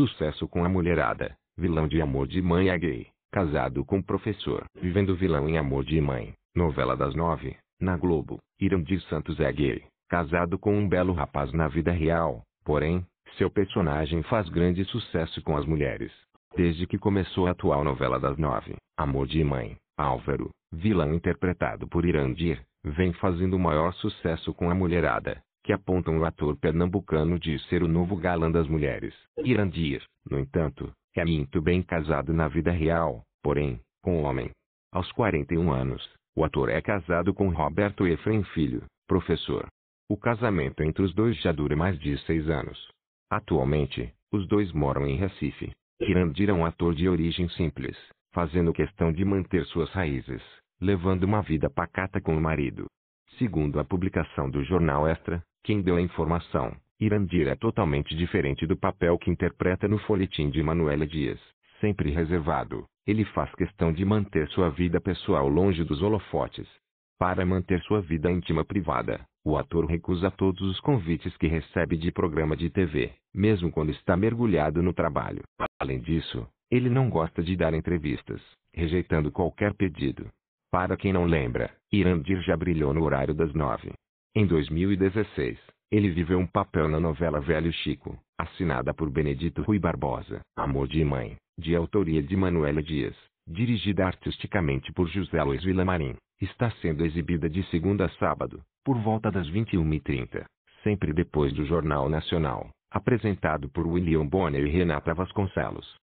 Sucesso com a mulherada. Vilão de amor de mãe é gay. Casado com professor. Vivendo vilão em amor de mãe. Novela das nove. Na Globo. Irandir Santos é gay. Casado com um belo rapaz na vida real. Porém, seu personagem faz grande sucesso com as mulheres. Desde que começou a atual novela das nove, Amor de Mãe, Álvaro, vilão interpretado por Irandir, vem fazendo maior sucesso com a mulherada que apontam o ator pernambucano de ser o novo galã das mulheres. Irandir, no entanto, é muito bem casado na vida real, porém, com homem. Aos 41 anos, o ator é casado com Roberto Efraim Filho, professor. O casamento entre os dois já dura mais de seis anos. Atualmente, os dois moram em Recife. Irandir é um ator de origem simples, fazendo questão de manter suas raízes, levando uma vida pacata com o marido. Segundo a publicação do jornal Extra, quem deu a informação, Irandir é totalmente diferente do papel que interpreta no folhetim de Manuela Dias, sempre reservado. Ele faz questão de manter sua vida pessoal longe dos holofotes. Para manter sua vida íntima privada, o ator recusa todos os convites que recebe de programa de TV, mesmo quando está mergulhado no trabalho. Além disso, ele não gosta de dar entrevistas, rejeitando qualquer pedido. Para quem não lembra, Irandir já brilhou no horário das nove. Em 2016, ele viveu um papel na novela Velho Chico, assinada por Benedito Rui Barbosa, Amor de Mãe, de autoria de Manuela Dias, dirigida artisticamente por José Luiz Villamarim, Está sendo exibida de segunda a sábado, por volta das 21h30, sempre depois do Jornal Nacional, apresentado por William Bonner e Renata Vasconcelos.